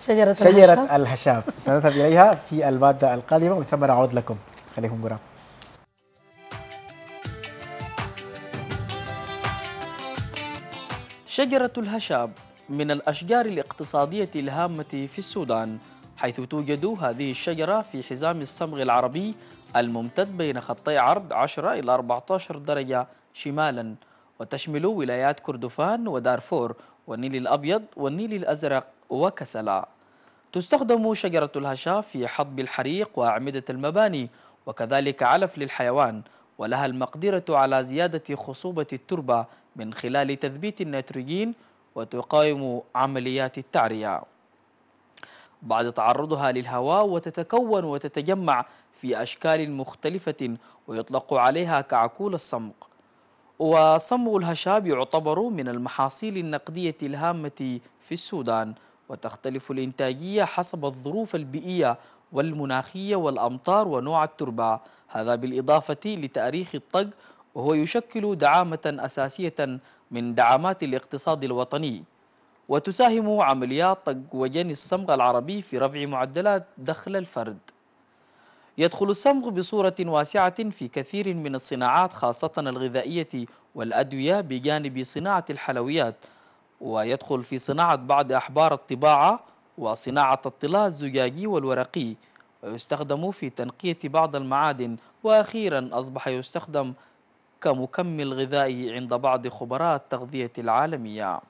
شجرة, شجرة الهشاف, سنذهب إليها في المادة القادمة ومن ثم نعود لكم خليكم قراب شجرة الهشاب من الأشجار الاقتصادية الهامة في السودان حيث توجد هذه الشجرة في حزام الصمغ العربي الممتد بين خطي عرض 10 إلى 14 درجة شمالا وتشمل ولايات كردفان ودارفور والنيل الأبيض والنيل الأزرق وكسلا تستخدم شجرة الهشا في حطب الحريق وأعمدة المباني وكذلك علف للحيوان ولها المقدرة على زيادة خصوبة التربة من خلال تثبيت النيتروجين وتقاوم عمليات التعرية بعد تعرضها للهواء وتتكون وتتجمع في أشكال مختلفة ويطلق عليها كعكول الصمغ وصمغ الهشاب يعتبر من المحاصيل النقدية الهامة في السودان وتختلف الإنتاجية حسب الظروف البيئية والمناخية والأمطار ونوع التربة هذا بالإضافة لتاريخ الطق وهو يشكل دعامة أساسية من دعامات الاقتصاد الوطني وتساهم عمليات طق وجني الصمغ العربي في رفع معدلات دخل الفرد يدخل الصمغ بصورة واسعة في كثير من الصناعات خاصة الغذائية والأدوية بجانب صناعة الحلويات ويدخل في صناعة بعض أحبار الطباعة وصناعة الطلاء الزجاجي والورقي ويستخدم في تنقية بعض المعادن وأخيرا أصبح يستخدم كمكمل غذائي عند بعض خبراء التغذية العالمية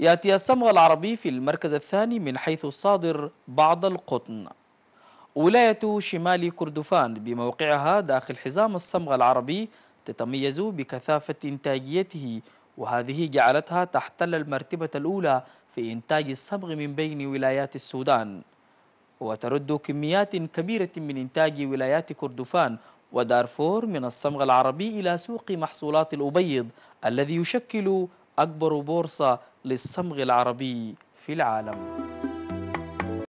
يأتي الصمغ العربي في المركز الثاني من حيث صادر بعض القطن ولاية شمال كردفان بموقعها داخل حزام الصمغ العربي تتميز بكثافة إنتاجيته وهذه جعلتها تحتل المرتبة الأولى في إنتاج الصبغ من بين ولايات السودان وترد كميات كبيرة من إنتاج ولايات كردفان ودارفور من الصمغ العربي إلى سوق محصولات الأبيض الذي يشكل أكبر بورصة للصمغ العربي في العالم